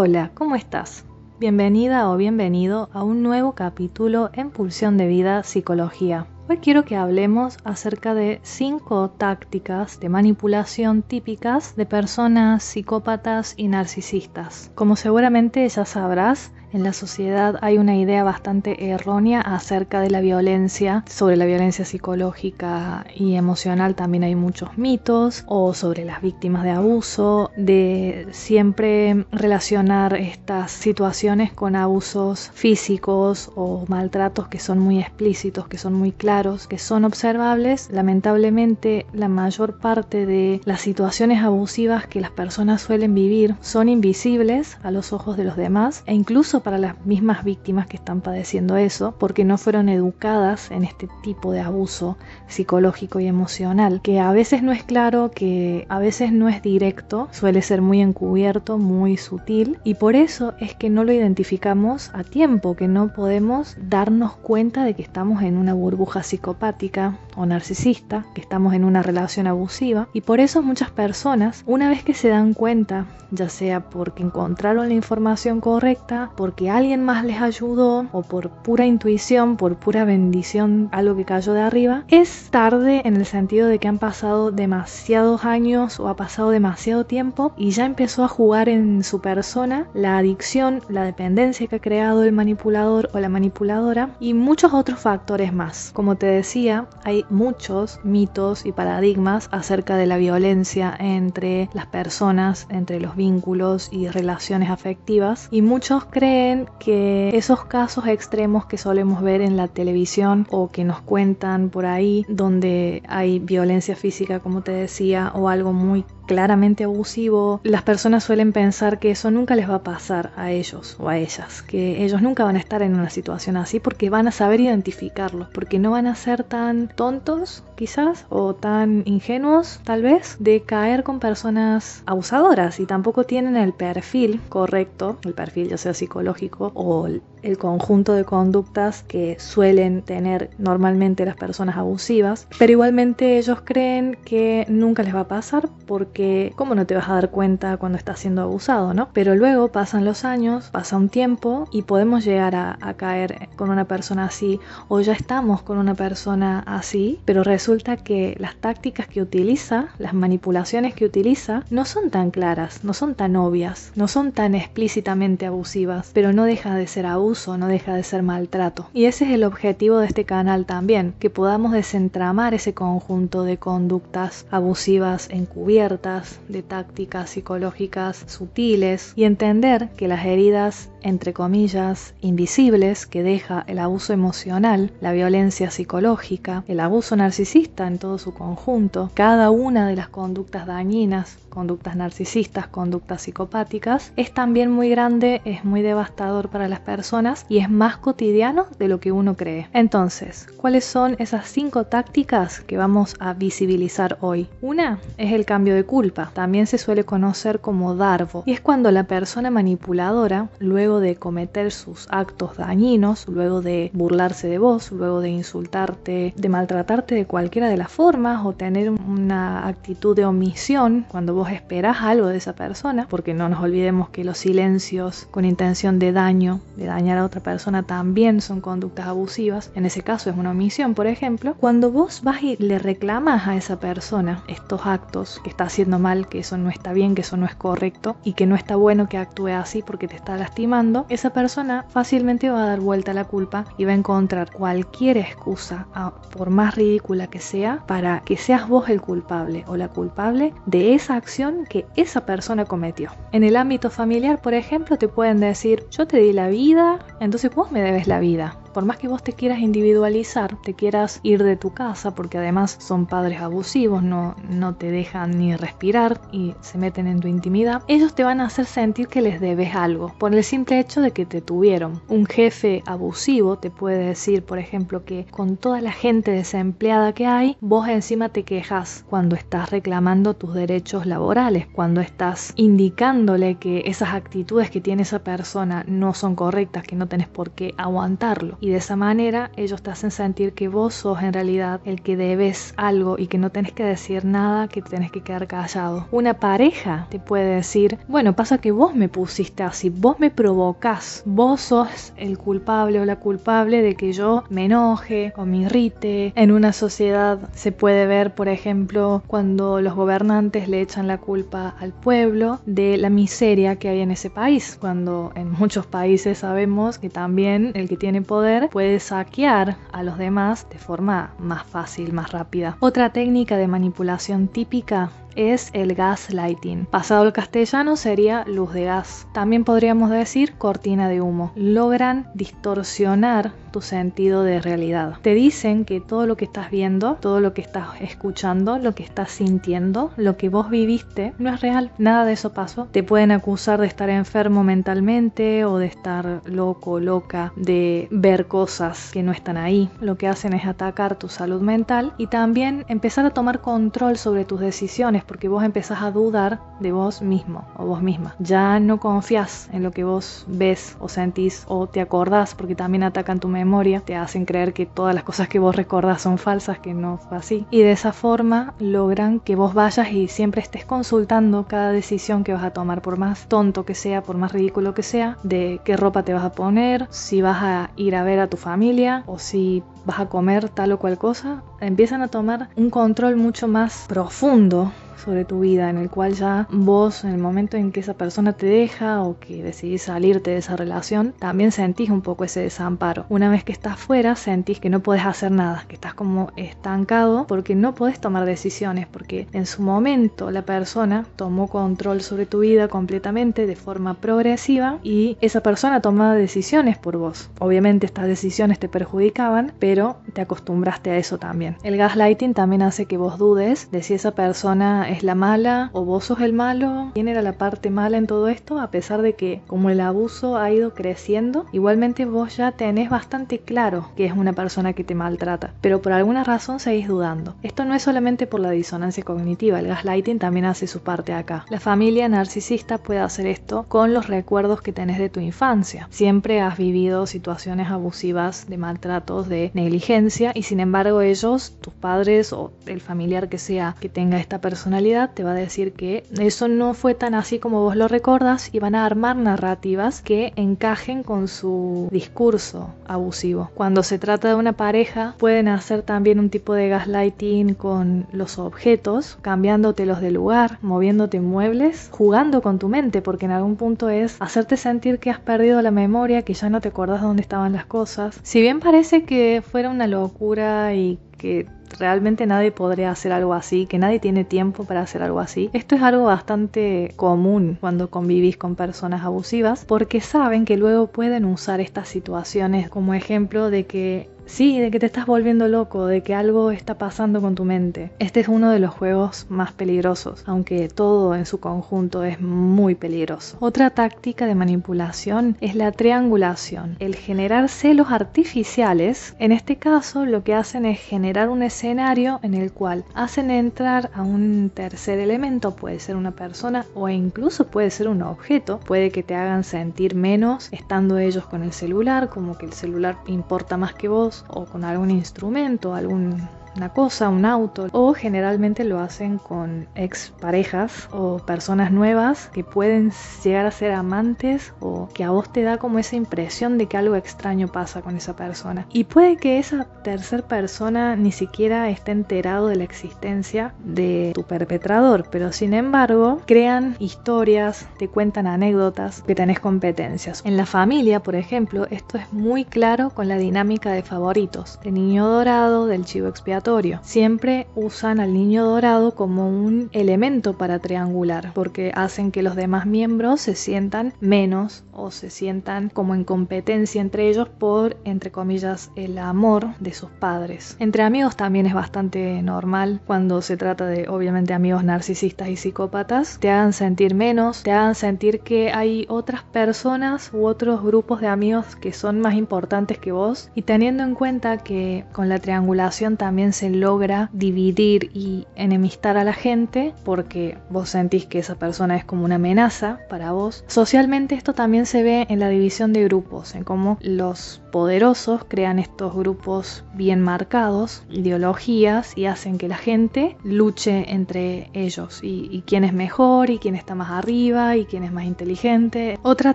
Hola, ¿cómo estás? Bienvenida o bienvenido a un nuevo capítulo en Pulsión de Vida Psicología. Hoy quiero que hablemos acerca de cinco tácticas de manipulación típicas de personas psicópatas y narcisistas. Como seguramente ya sabrás, en la sociedad hay una idea bastante errónea acerca de la violencia, sobre la violencia psicológica y emocional también hay muchos mitos, o sobre las víctimas de abuso, de siempre relacionar estas situaciones con abusos físicos o maltratos que son muy explícitos, que son muy claros, que son observables. Lamentablemente la mayor parte de las situaciones abusivas que las personas suelen vivir son invisibles a los ojos de los demás e incluso para las mismas víctimas que están padeciendo eso, porque no fueron educadas en este tipo de abuso psicológico y emocional, que a veces no es claro, que a veces no es directo, suele ser muy encubierto, muy sutil, y por eso es que no lo identificamos a tiempo, que no podemos darnos cuenta de que estamos en una burbuja psicopática o narcisista, que estamos en una relación abusiva, y por eso muchas personas, una vez que se dan cuenta, ya sea porque encontraron la información correcta, alguien más les ayudó o por pura intuición, por pura bendición, algo que cayó de arriba, es tarde en el sentido de que han pasado demasiados años o ha pasado demasiado tiempo y ya empezó a jugar en su persona la adicción, la dependencia que ha creado el manipulador o la manipuladora y muchos otros factores más. Como te decía, hay muchos mitos y paradigmas acerca de la violencia entre las personas, entre los vínculos y relaciones afectivas y muchos creen que esos casos extremos que solemos ver en la televisión o que nos cuentan por ahí, donde hay violencia física, como te decía, o algo muy claramente abusivo, las personas suelen pensar que eso nunca les va a pasar a ellos o a ellas, que ellos nunca van a estar en una situación así porque van a saber identificarlos, porque no van a ser tan tontos quizás o tan ingenuos tal vez de caer con personas abusadoras y tampoco tienen el perfil correcto, el perfil ya sea psicológico, o el conjunto de conductas que suelen tener normalmente las personas abusivas, pero igualmente ellos creen que nunca les va a pasar porque cómo no te vas a dar cuenta cuando estás siendo abusado, ¿no? Pero luego pasan los años, pasa un tiempo y podemos llegar a caer con una persona así o ya estamos con una persona así, pero resulta que las tácticas que utiliza, las manipulaciones que utiliza, no son tan claras, no son tan obvias, no son tan explícitamente abusivas, pero no deja de ser abuso, no deja de ser maltrato. Y ese es el objetivo de este canal también, que podamos desentramar ese conjunto de conductas abusivas encubiertas, de tácticas psicológicas sutiles y entender que las heridas entre comillas, invisibles que deja el abuso emocional, la violencia psicológica, el abuso narcisista en todo su conjunto, cada una de las conductas dañinas, conductas narcisistas, conductas psicopáticas, es también muy grande, es muy devastador para las personas y es más cotidiano de lo que uno cree. Entonces, ¿cuáles son esas cinco tácticas que vamos a visibilizar hoy? Una es el cambio de culpa, también se suele conocer como darvo, y es cuando la persona manipuladora luego de cometer sus actos dañinos, luego de burlarse de vos, luego de insultarte, de maltratarte de cualquiera de las formas o tener una actitud de omisión cuando vos esperás algo de esa persona, porque no nos olvidemos que los silencios con intención de daño, de dañar a otra persona también son conductas abusivas, en ese caso es una omisión, por ejemplo, cuando vos vas y le reclamas a esa persona estos actos que está haciendo mal, que eso no está bien, que eso no es correcto y que no está bueno que actúe así porque te está lastimando, esa persona fácilmente va a dar vuelta a la culpa y va a encontrar cualquier excusa, por más ridícula que sea, para que seas vos el culpable o la culpable de esa acción que esa persona cometió. En el ámbito familiar, por ejemplo, te pueden decir, yo te di la vida, entonces vos me debes la vida. Por más que vos te quieras individualizar, te quieras ir de tu casa, porque además son padres abusivos, no, no te dejan ni respirar y se meten en tu intimidad, ellos te van a hacer sentir que les debes algo, por el simple hecho de que te tuvieron. Un jefe abusivo te puede decir, por ejemplo, que con toda la gente desempleada que hay, vos encima te quejas cuando estás reclamando tus derechos laborales, cuando estás indicándole que esas actitudes que tiene esa persona no son correctas, que no tenés por qué aguantarlo. Y de esa manera ellos te hacen sentir que vos sos en realidad el que debes algo y que no tenés que decir nada, que tenés que quedar callado. Una pareja te puede decir, bueno, pasa que vos me pusiste así, vos me provocás, vos sos el culpable o la culpable de que yo me enoje o me irrite. En una sociedad se puede ver, por ejemplo, cuando los gobernantes le echan la culpa al pueblo de la miseria que hay en ese país, cuando en muchos países sabemos que también el que tiene poder puede saquear a los demás de forma más fácil, más rápida. Otra técnica de manipulación típica es el gaslighting. Pasado el castellano sería luz de gas. También podríamos decir cortina de humo. Logran distorsionar tu sentido de realidad. Te dicen que todo lo que estás viendo, todo lo que estás escuchando, lo que estás sintiendo, lo que vos viviste, no es real. Nada de eso pasó. Te pueden acusar de estar enfermo mentalmente o de estar loco, loca, de ver cosas que no están ahí. Lo que hacen es atacar tu salud mental y también empezar a tomar control sobre tus decisiones porque vos empezás a dudar de vos mismo o vos misma. Ya no confías en lo que vos ves o sentís o te acordás porque también atacan tu memoria te hacen creer que todas las cosas que vos recordás son falsas, que no fue así. Y de esa forma logran que vos vayas y siempre estés consultando cada decisión que vas a tomar, por más tonto que sea, por más ridículo que sea, de qué ropa te vas a poner, si vas a ir a ver a tu familia o si vas a comer tal o cual cosa. Empiezan a tomar un control mucho más profundo sobre tu vida, en el cual ya vos, en el momento en que esa persona te deja o que decidís salirte de esa relación, también sentís un poco ese desamparo. Una vez que estás fuera, sentís que no podés hacer nada, que estás como estancado porque no podés tomar decisiones, porque en su momento la persona tomó control sobre tu vida completamente de forma progresiva y esa persona tomaba decisiones por vos. Obviamente estas decisiones te perjudicaban, pero te acostumbraste a eso también. El gaslighting también hace que vos dudes de si esa persona es la mala o vos sos el malo. ¿Quién era la parte mala en todo esto? A pesar de que como el abuso ha ido creciendo, igualmente vos ya tenés bastante claro que es una persona que te maltrata, pero por alguna razón seguís dudando. Esto no es solamente por la disonancia cognitiva, el gaslighting también hace su parte acá. La familia narcisista puede hacer esto con los recuerdos que tenés de tu infancia. Siempre has vivido situaciones abusivas, de maltratos, de negligencia y sin embargo ellos, tus padres o el familiar que sea que tenga esta persona te va a decir que eso no fue tan así como vos lo recordas y van a armar narrativas que encajen con su discurso abusivo. Cuando se trata de una pareja, pueden hacer también un tipo de gaslighting con los objetos, cambiándotelos de lugar, moviéndote muebles, jugando con tu mente, porque en algún punto es hacerte sentir que has perdido la memoria, que ya no te acordás dónde estaban las cosas. Si bien parece que fuera una locura y que realmente nadie podría hacer algo así, que nadie tiene tiempo para hacer algo así. Esto es algo bastante común cuando convivís con personas abusivas porque saben que luego pueden usar estas situaciones como ejemplo de que Sí, de que te estás volviendo loco, de que algo está pasando con tu mente. Este es uno de los juegos más peligrosos, aunque todo en su conjunto es muy peligroso. Otra táctica de manipulación es la triangulación, el generar celos artificiales. En este caso, lo que hacen es generar un escenario en el cual hacen entrar a un tercer elemento, puede ser una persona o incluso puede ser un objeto, puede que te hagan sentir menos estando ellos con el celular, como que el celular importa más que vos o con algún instrumento, algún una cosa, un auto, o generalmente lo hacen con ex parejas o personas nuevas que pueden llegar a ser amantes o que a vos te da como esa impresión de que algo extraño pasa con esa persona. Y puede que esa tercer persona ni siquiera esté enterado de la existencia de tu perpetrador, pero sin embargo crean historias, te cuentan anécdotas, que tenés competencias. En la familia, por ejemplo, esto es muy claro con la dinámica de favoritos, de niño dorado, del chivo expiatorio, Siempre usan al niño dorado como un elemento para triangular, porque hacen que los demás miembros se sientan menos o se sientan como en competencia entre ellos por, entre comillas, el amor de sus padres. Entre amigos también es bastante normal cuando se trata de, obviamente, amigos narcisistas y psicópatas, te hagan sentir menos, te hagan sentir que hay otras personas u otros grupos de amigos que son más importantes que vos y teniendo en cuenta que con la triangulación también se logra dividir y enemistar a la gente porque vos sentís que esa persona es como una amenaza para vos. Socialmente esto también se ve en la división de grupos, en cómo los poderosos crean estos grupos bien marcados, ideologías y hacen que la gente luche entre ellos y, quién es mejor y quién está más arriba y quién es más inteligente. Otra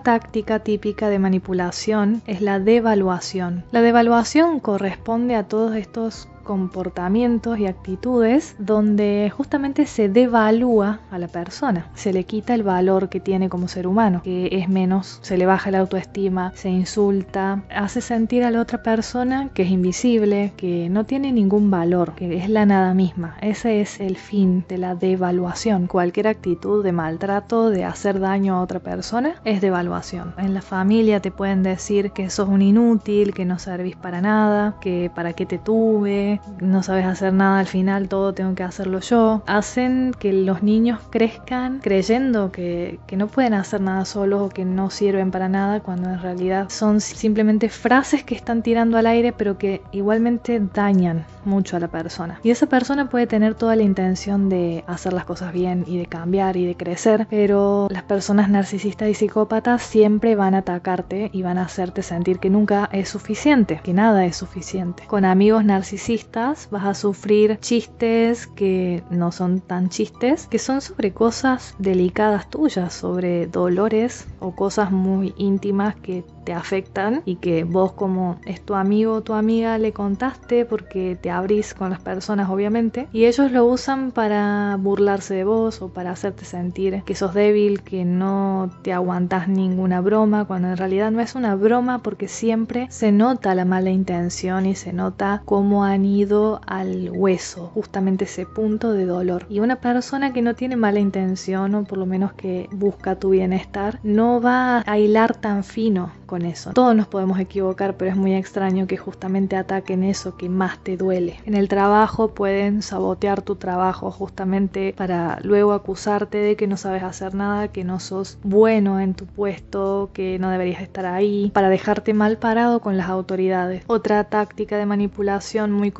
táctica típica de manipulación es la devaluación. La devaluación corresponde a todos estos comportamientos y actitudes donde justamente se devalúa a la persona, se le quita el valor que tiene como ser humano, que es menos, se le baja la autoestima, se insulta, hace sentir a la otra persona que es invisible, que no tiene ningún valor, que es la nada misma. Ese es el fin de la devaluación. Cualquier actitud de maltrato, de hacer daño a otra persona, es devaluación. En la familia te pueden decir que sos un inútil, que no servís para nada, que para qué te tuve, no sabes hacer nada al final, todo tengo que hacerlo yo, hacen que los niños crezcan creyendo que, que no pueden hacer nada solos o que no sirven para nada cuando en realidad son simplemente frases que están tirando al aire pero que igualmente dañan mucho a la persona. Y esa persona puede tener toda la intención de hacer las cosas bien y de cambiar y de crecer, pero las personas narcisistas y psicópatas siempre van a atacarte y van a hacerte sentir que nunca es suficiente, que nada es suficiente. Con amigos narcisistas, vas a sufrir chistes que no son tan chistes, que son sobre cosas delicadas tuyas, sobre dolores o cosas muy íntimas que te afectan y que vos como es tu amigo o tu amiga le contaste porque te abrís con las personas obviamente y ellos lo usan para burlarse de vos o para hacerte sentir que sos débil, que no te aguantas ninguna broma cuando en realidad no es una broma porque siempre se nota la mala intención y se nota cómo han al hueso, justamente ese punto de dolor. Y una persona que no tiene mala intención o por lo menos que busca tu bienestar, no va a hilar tan fino con eso. Todos nos podemos equivocar, pero es muy extraño que justamente ataquen eso que más te duele. En el trabajo pueden sabotear tu trabajo justamente para luego acusarte de que no sabes hacer nada, que no sos bueno en tu puesto, que no deberías estar ahí, para dejarte mal parado con las autoridades. Otra táctica de manipulación muy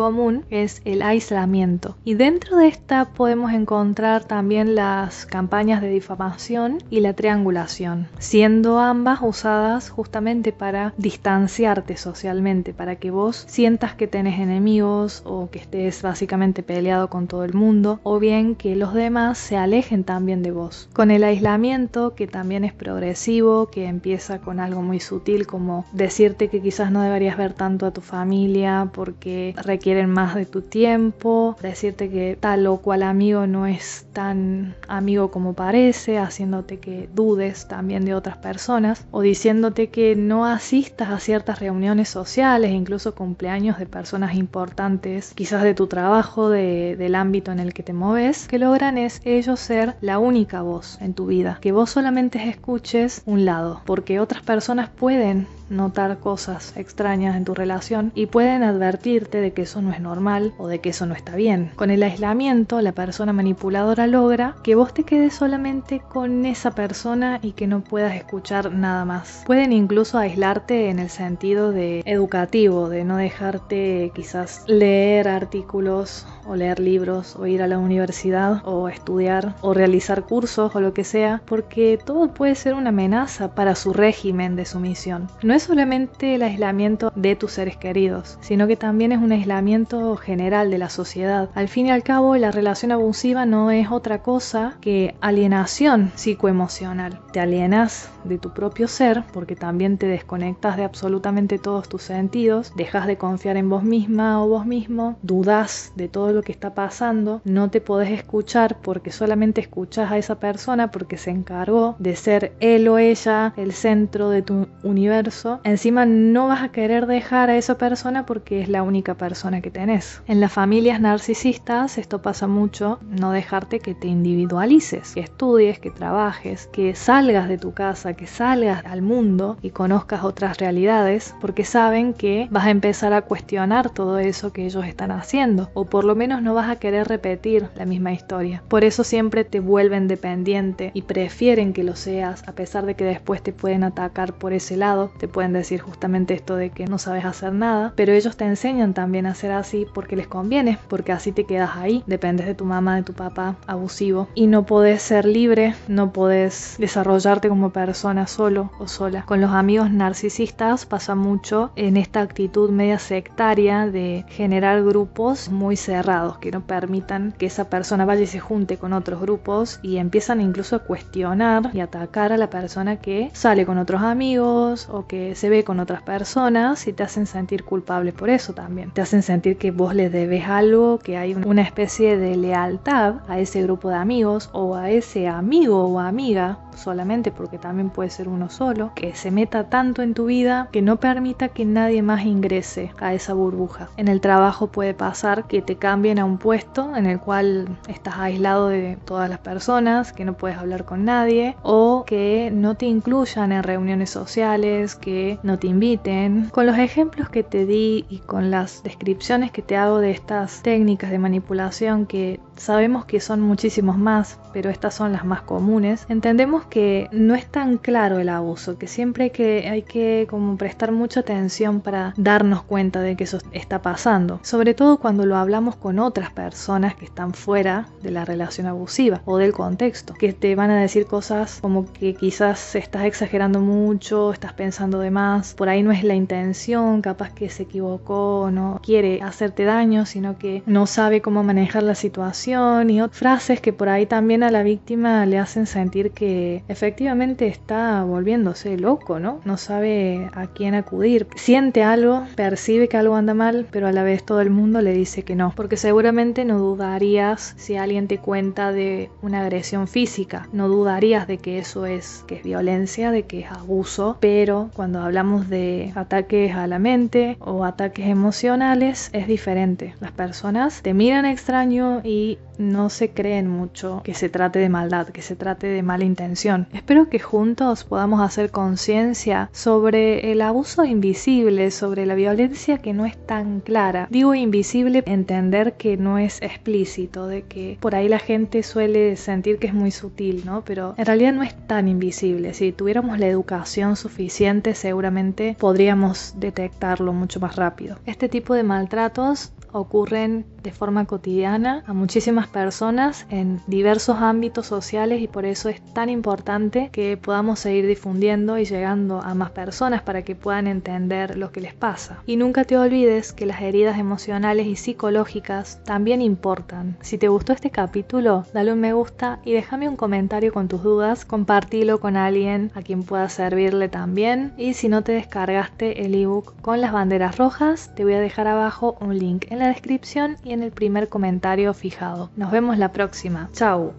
es el aislamiento. Y dentro de esta podemos encontrar también las campañas de difamación y la triangulación, siendo ambas usadas justamente para distanciarte socialmente, para que vos sientas que tenés enemigos o que estés básicamente peleado con todo el mundo, o bien que los demás se alejen también de vos. Con el aislamiento, que también es progresivo, que empieza con algo muy sutil como decirte que quizás no deberías ver tanto a tu familia porque requiere más de tu tiempo, decirte que tal o cual amigo no es tan amigo como parece, haciéndote que dudes también de otras personas o diciéndote que no asistas a ciertas reuniones sociales, incluso cumpleaños de personas importantes, quizás de tu trabajo, del ámbito en el que te moves, que logran es ellos ser la única voz en tu vida, que vos solamente escuches un lado, porque otras personas pueden notar cosas extrañas en tu relación y pueden advertirte de que eso no es normal o de que eso no está bien. Con el aislamiento, la persona manipuladora logra que vos te quedes solamente con esa persona y que no puedas escuchar nada más. Pueden incluso aislarte en el sentido de educativo, de no dejarte quizás leer artículos o leer libros o ir a la universidad o estudiar o realizar cursos o lo que sea, porque todo puede ser una amenaza para su régimen de sumisión no es solamente el aislamiento de tus seres queridos, sino que también es un aislamiento general de la sociedad. Al fin y al cabo, la relación abusiva no es otra cosa que alienación psicoemocional. Te alienas de tu propio ser porque también te desconectas de absolutamente todos tus sentidos, dejas de confiar en vos misma o vos mismo, dudas de todo lo que está pasando, no te podés escuchar porque solamente escuchas a esa persona porque se encargó de ser él o ella el centro de tu universo encima no vas a querer dejar a esa persona porque es la única persona que tenés. En las familias narcisistas esto pasa mucho, no dejarte que te individualices, que estudies, que trabajes, que salgas de tu casa, que salgas al mundo y conozcas otras realidades, porque saben que vas a empezar a cuestionar todo eso que ellos están haciendo, o por lo menos no vas a querer repetir la misma historia. Por eso siempre te vuelven dependiente y prefieren que lo seas, a pesar de que después te pueden atacar por ese lado, pueden decir justamente esto de que no sabes hacer nada, pero ellos te enseñan también a hacer así porque les conviene, porque así te quedas ahí, dependes de tu mamá, de tu papá abusivo y no podés ser libre, no podés desarrollarte como persona solo o sola. Con los amigos narcisistas pasa mucho en esta actitud media sectaria de generar grupos muy cerrados que no permitan que esa persona vaya y se junte con otros grupos y empiezan incluso a cuestionar y atacar a la persona que sale con otros amigos o que se ve con otras personas y te hacen sentir culpable por eso también. Te hacen sentir que vos les debes algo, que hay una especie de lealtad a ese grupo de amigos o a ese amigo o amiga solamente, porque también puede ser uno solo, que se meta tanto en tu vida que no permita que nadie más ingrese a esa burbuja. En el trabajo puede pasar que te cambien a un puesto en el cual estás aislado de todas las personas, que no puedes hablar con nadie o que no te incluyan en reuniones sociales, que no te inviten. Con los ejemplos que te di y con las descripciones que te hago de estas técnicas de manipulación que sabemos que son muchísimos más, pero estas son las más comunes, entendemos que no es tan claro el abuso, que siempre que, hay que como prestar mucha atención para darnos cuenta de que eso está pasando, sobre todo cuando lo hablamos con otras personas que están fuera de la relación abusiva o del contexto, que te van a decir cosas como que quizás estás exagerando mucho, estás pensando de más, por ahí no es la intención, capaz que se equivocó, no quiere hacerte daño, sino que no sabe cómo manejar la situación y otras frases que por ahí también a la víctima le hacen sentir que efectivamente está volviéndose loco, ¿no? No sabe a quién acudir. Siente algo, percibe que algo anda mal, pero a la vez todo el mundo le dice que no, porque seguramente no dudarías si alguien te cuenta de una agresión física, no dudarías de que eso es que es violencia, de que es abuso, pero cuando hablamos de ataques a la mente o ataques emocionales es diferente. Las personas te miran extraño y no se creen mucho que se trate de maldad, que se trate de mala intención. Espero que juntos podamos hacer conciencia sobre el abuso invisible, sobre la violencia que no es tan clara. Digo invisible, entender que no es explícito, de que por ahí la gente suele sentir que es muy sutil, ¿no? Pero en realidad no es tan invisible. Si tuviéramos la educación suficiente, seguramente podríamos detectarlo mucho más rápido. Este tipo de maltratos ocurren de forma cotidiana a muchísimas personas en diversos ámbitos sociales y por eso es tan importante que podamos seguir difundiendo y llegando a más personas para que puedan entender lo que les pasa. Y nunca te olvides que las heridas emocionales y psicológicas también importan. Si te gustó este capítulo, dale un me gusta y déjame un comentario con tus dudas, compartilo con alguien a quien pueda servirle también y si no te descargaste el ebook con las banderas rojas, te voy a dejar abajo un link en la la descripción y en el primer comentario fijado. Nos vemos la próxima. Chau.